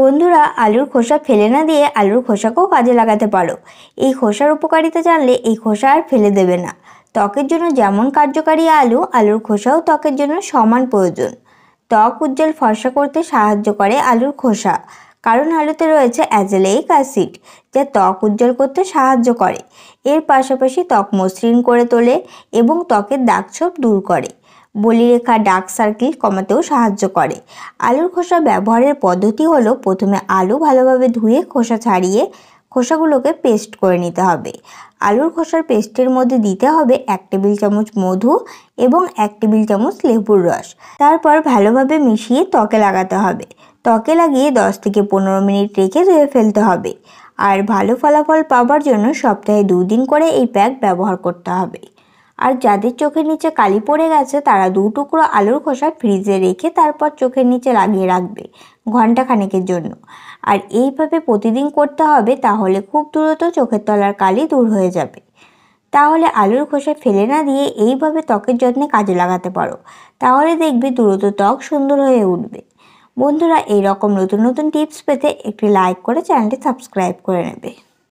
বন্ধুরা আলুর খোসা ফেলে না দিয়ে আলুর খোসাকেও কাজে লাগাতে পারো এই খোসার উপকারিতা জানলে এই খোসা আর ফেলে দেবে না ত্বকের জন্য যেমন কার্যকারী আলু আলুর খোসাও ত্বকের জন্য সমান প্রয়োজন ত্বক উজ্জ্বল ফর্সা করতে সাহায্য করে আলুর খোসা কারণ আলুতে রয়েছে অ্যাজেলেইক অ্যাসিড যা ত্বক উজ্জ্বল করতে সাহায্য করে এর পাশাপাশি ত্বক মসৃণ করে তোলে এবং ত্বকের দাগছোপ দূর করে বলিরেখা ডার্ক সার্কেল কমাতেও সাহায্য করে আলুর খোসা ব্যবহারের পদ্ধতি হলো প্রথমে আলু ভালোভাবে ধুয়ে খোসা ছাড়িয়ে খোসাগুলোকে পেস্ট করে নিতে হবে আলুর খোসার পেস্টের মধ্যে দিতে হবে এক টেবিল চামচ মধু এবং এক টেবিল চামচ লেবুর রস তারপর ভালোভাবে মিশিয়ে ত্বকে লাগাতে হবে ত্বকে লাগিয়ে দশ থেকে পনেরো মিনিট রেখে ধুয়ে ফেলতে হবে আর ভালো ফলাফল পাওয়ার জন্য সপ্তাহে দুদিন করে এই প্যাক ব্যবহার করতে হবে আর যাদের চোখের নিচে কালি পড়ে গেছে তারা দু টুকরো আলুর খোসা ফ্রিজে রেখে তারপর চোখের নিচে লাগিয়ে রাখবে ঘন্টা খানেকের জন্য আর এইভাবে প্রতিদিন করতে হবে তাহলে খুব দ্রুত চোখের তলার কালি দূর হয়ে যাবে তাহলে আলুর খোসা ফেলে না দিয়ে এইভাবে ত্বকের যত্নে কাজে লাগাতে পারো তাহলে দেখবে দ্রুত ত্বক সুন্দর হয়ে উঠবে বন্ধুরা এই রকম নতুন নতুন টিপস পেতে একটি লাইক করে চ্যানেলটি সাবস্ক্রাইব করে নেবে